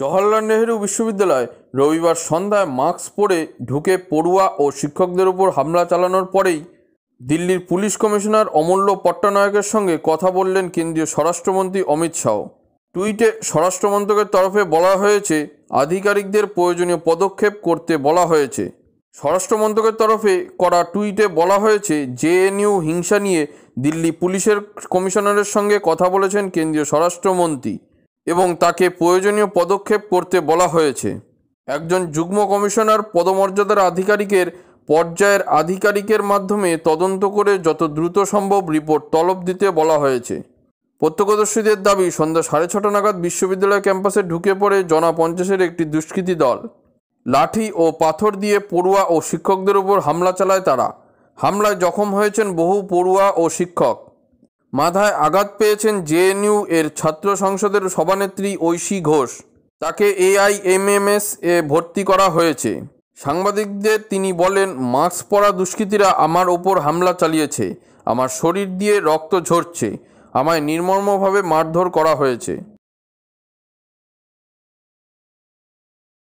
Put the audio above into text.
জওহরলাল নেহরু বিশ্ববিদ্যালয় রবিবার সন্ধ্যায় মাস্ক পরে ঢুকে পড়ুয়া ও শিক্ষকদের উপর হামলা চালানোর পরেই দিল্লির পুলিশ কমিশনার অমূল্য পট্টনায়কের সঙ্গে কথা বললেন কেন্দ্রীয় স্বরাষ্ট্রমন্ত্রী অমিত শাহ টুইটে স্বরাষ্ট্রমন্ত্রকের তরফে বলা হয়েছে আধিকারিকদের প্রয়োজনীয় পদক্ষেপ করতে বলা হয়েছে স্বরাষ্ট্রমন্ত্রকের তরফে করা টুইটে বলা হয়েছে জেএনইউ হিংসা নিয়ে দিল্লি পুলিশের কমিশনারের সঙ্গে কথা বলেছেন কেন্দ্রীয় স্বরাষ্ট্রমন্ত্রী এবং তাকে প্রয়োজনীয় পদক্ষেপ করতে বলা হয়েছে একজন যুগ্ম কমিশনার পদমর্যাদার আধিকারিকের পর্যায়ের আধিকারিকের মাধ্যমে তদন্ত করে যত দ্রুত সম্ভব রিপোর্ট তলব দিতে বলা হয়েছে প্রত্যক্ষদর্শীদের দাবি সন্ধ্যা সাড়ে ছটা নাগাদ বিশ্ববিদ্যালয় ক্যাম্পাসে ঢুকে পড়ে জনা পঞ্চাশের একটি দুষ্কৃতী দল লাঠি ও পাথর দিয়ে পড়ুয়া ও শিক্ষকদের উপর হামলা চালায় তারা হামলায় জখম হয়েছেন বহু পড়ুয়া ও শিক্ষক মাথায় আঘাত পেয়েছেন জেএনইউ এর ছাত্র সংসদের সভানেত্রী ঐশী ঘোষ তাকে এআইএমএমএস এ ভর্তি করা হয়েছে সাংবাদিকদের তিনি বলেন মাস্ক পরা দুষ্কৃতীরা আমার ওপর হামলা চালিয়েছে আমার শরীর দিয়ে রক্ত ঝরছে আমায় নির্মমভাবে মারধর করা হয়েছে